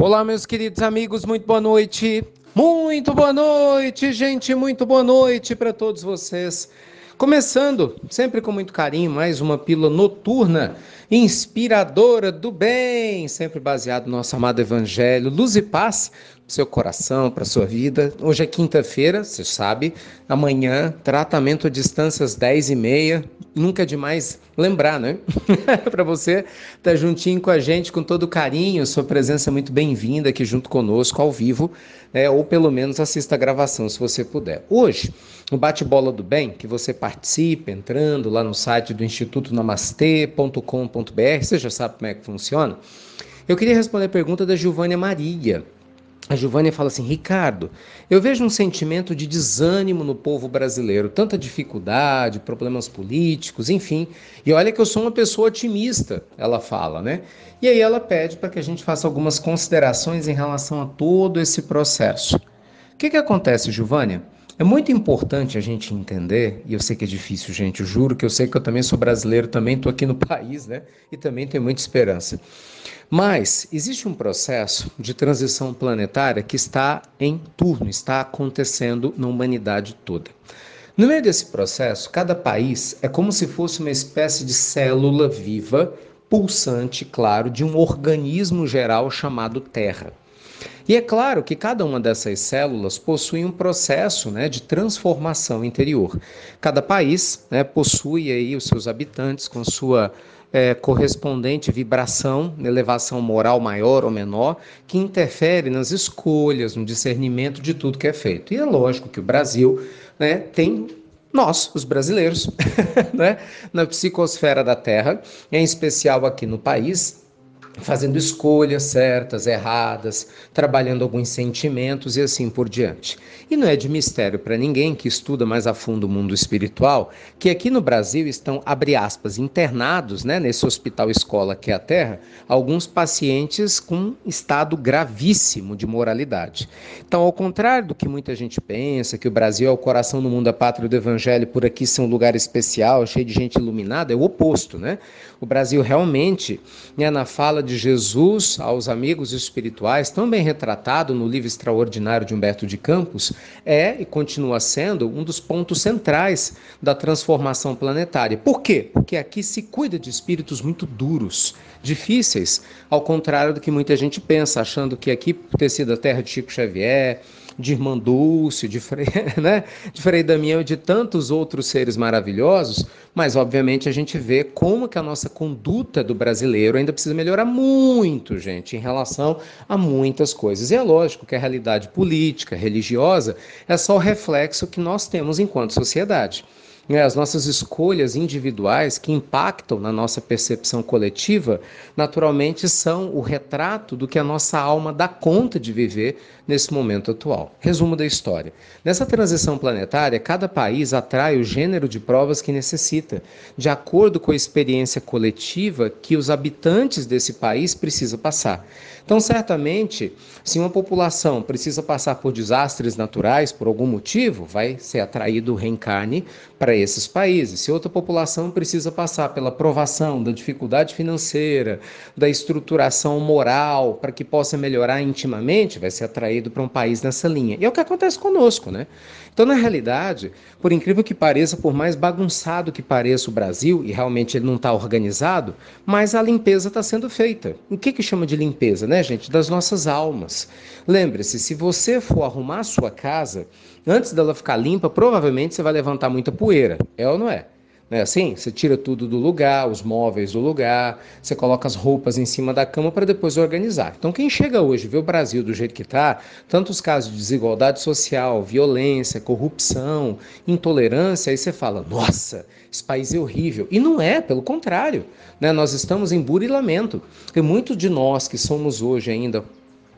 Olá, meus queridos amigos, muito boa noite. Muito boa noite, gente, muito boa noite para todos vocês. Começando, sempre com muito carinho, mais uma pílula noturna inspiradora do bem, sempre baseado no nosso amado Evangelho, luz e paz, seu coração, para sua vida. Hoje é quinta-feira, você sabe. Amanhã, tratamento a distâncias 10 e meia. Nunca é demais lembrar, né? para você estar tá juntinho com a gente, com todo carinho. Sua presença é muito bem-vinda aqui junto conosco, ao vivo. Né? Ou pelo menos assista a gravação, se você puder. Hoje, no Bate-Bola do Bem, que você participe entrando lá no site do Instituto Namastê.com.br. Você já sabe como é que funciona. Eu queria responder a pergunta da Giovânia Maria. A Giovânia fala assim: Ricardo, eu vejo um sentimento de desânimo no povo brasileiro, tanta dificuldade, problemas políticos, enfim. E olha que eu sou uma pessoa otimista, ela fala, né? E aí ela pede para que a gente faça algumas considerações em relação a todo esse processo. O que, que acontece, Giovânia? É muito importante a gente entender, e eu sei que é difícil, gente, juro que eu sei que eu também sou brasileiro, também estou aqui no país, né? E também tenho muita esperança. Mas existe um processo de transição planetária que está em turno, está acontecendo na humanidade toda. No meio desse processo, cada país é como se fosse uma espécie de célula viva, pulsante, claro, de um organismo geral chamado Terra. E é claro que cada uma dessas células possui um processo né, de transformação interior. Cada país né, possui aí os seus habitantes com sua é, correspondente vibração, elevação moral maior ou menor, que interfere nas escolhas, no discernimento de tudo que é feito. E é lógico que o Brasil né, tem nós, os brasileiros, né, na psicosfera da Terra, em especial aqui no país, fazendo escolhas certas, erradas, trabalhando alguns sentimentos e assim por diante. E não é de mistério para ninguém que estuda mais a fundo o mundo espiritual que aqui no Brasil estão, abre aspas, internados, né, nesse hospital escola que é a Terra, alguns pacientes com estado gravíssimo de moralidade. Então, ao contrário do que muita gente pensa, que o Brasil é o coração do mundo, a pátria do evangelho, por aqui ser um lugar especial, cheio de gente iluminada, é o oposto, né? O Brasil realmente, né, na fala de Jesus aos amigos espirituais, tão bem retratado no livro extraordinário de Humberto de Campos, é e continua sendo um dos pontos centrais da transformação planetária. Por quê? Porque aqui se cuida de espíritos muito duros, difíceis, ao contrário do que muita gente pensa, achando que aqui, por ter sido a terra de Chico Xavier, de Irmã Dulce, de Frei, né? de Frei Damião e de tantos outros seres maravilhosos, mas obviamente a gente vê como que a nossa conduta do brasileiro ainda precisa melhorar muito, gente, em relação a muitas coisas. E é lógico que a realidade política, religiosa, é só o reflexo que nós temos enquanto sociedade né, as nossas escolhas individuais que impactam na nossa percepção coletiva, naturalmente são o retrato do que a nossa alma dá conta de viver nesse momento atual. Resumo da história: nessa transição planetária, cada país atrai o gênero de provas que necessita, de acordo com a experiência coletiva que os habitantes desse país precisam passar. Então, certamente, se uma população precisa passar por desastres naturais por algum motivo, vai ser atraído o reencarne para esses países. Se outra população precisa passar pela provação da dificuldade financeira, da estruturação moral, para que possa melhorar intimamente, vai ser atraído para um país nessa linha. E é o que acontece conosco, né? Então, na realidade, por incrível que pareça, por mais bagunçado que pareça o Brasil, e realmente ele não está organizado, mas a limpeza está sendo feita. O que, que chama de limpeza, né, gente? Das nossas almas. Lembre-se, se você for arrumar a sua casa, antes dela ficar limpa, provavelmente você vai levantar muita poeira sujeira. É ou não é? Não é assim? Você tira tudo do lugar, os móveis do lugar, você coloca as roupas em cima da cama para depois organizar. Então, quem chega hoje vê o Brasil do jeito que está, tantos casos de desigualdade social, violência, corrupção, intolerância, aí você fala: nossa, esse país é horrível. E não é, pelo contrário. Né? Nós estamos em burilamento. E muitos de nós que somos hoje ainda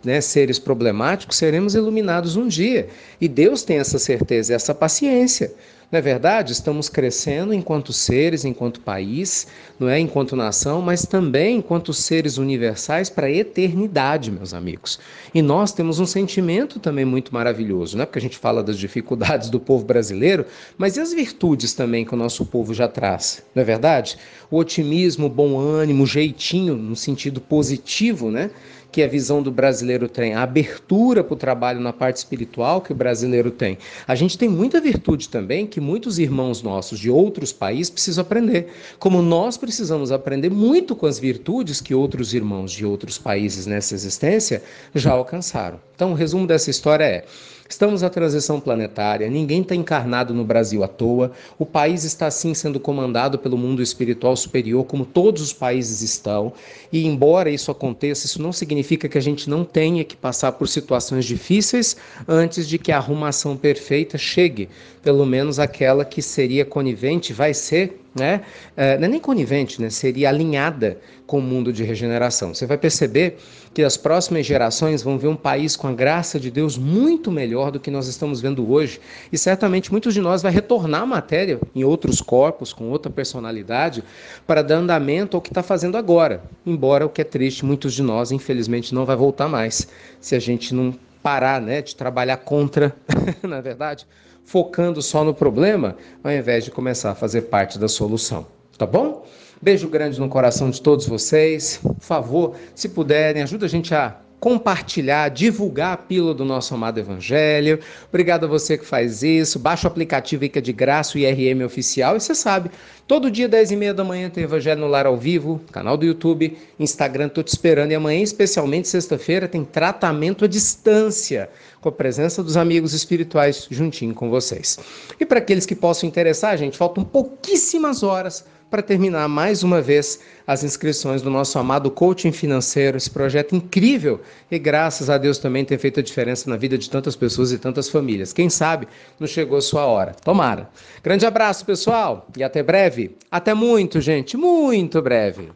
né, seres problemáticos, seremos iluminados um dia. E Deus tem essa certeza, essa paciência. Não é verdade? Estamos crescendo enquanto seres, enquanto país, não é? enquanto nação, mas também enquanto seres universais para a eternidade, meus amigos. E nós temos um sentimento também muito maravilhoso, não é? Porque a gente fala das dificuldades do povo brasileiro, mas e as virtudes também que o nosso povo já traz, não é verdade? O otimismo, o bom ânimo, o jeitinho no sentido positivo, né? que a visão do brasileiro tem, a abertura para o trabalho na parte espiritual que o brasileiro tem. A gente tem muita virtude também que muitos irmãos nossos de outros países precisam aprender. Como nós precisamos aprender muito com as virtudes que outros irmãos de outros países nessa existência já alcançaram. Então, o resumo dessa história é. Estamos na transição planetária, ninguém está encarnado no Brasil à toa, o país está assim sendo comandado pelo mundo espiritual superior, como todos os países estão, e embora isso aconteça, isso não significa significa que a gente não tenha que passar por situações difíceis antes de que a arrumação perfeita chegue, pelo menos aquela que seria conivente vai ser né? É, não é nem conivente, né? Seria alinhada com o mundo de regeneração. Você vai perceber que as próximas gerações vão ver um país com a graça de Deus muito melhor do que nós estamos vendo hoje. E certamente muitos de nós vai retornar à matéria em outros corpos, com outra personalidade, para dar andamento ao que está fazendo agora. Embora o que é triste, muitos de nós, infelizmente, não vai voltar mais se a gente não parar né, de trabalhar contra, na verdade, focando só no problema, ao invés de começar a fazer parte da solução. Tá bom? Beijo grande no coração de todos vocês. Por favor, se puderem, ajuda a gente a compartilhar, divulgar a pílula do nosso amado Evangelho. Obrigado a você que faz isso. Baixa o aplicativo que é de Graça, o IRM oficial. E você sabe, todo dia, 10 e meia da manhã, tem Evangelho no Lar ao vivo, canal do YouTube, Instagram, tô te esperando. E amanhã, especialmente sexta-feira, tem tratamento à distância, com a presença dos amigos espirituais juntinho com vocês. E para aqueles que possam interessar, gente, faltam pouquíssimas horas para terminar mais uma vez as inscrições do nosso amado coaching financeiro, esse projeto incrível e graças a Deus também ter feito a diferença na vida de tantas pessoas e tantas famílias. Quem sabe não chegou a sua hora. Tomara. Grande abraço, pessoal, e até breve. Até muito, gente, muito breve.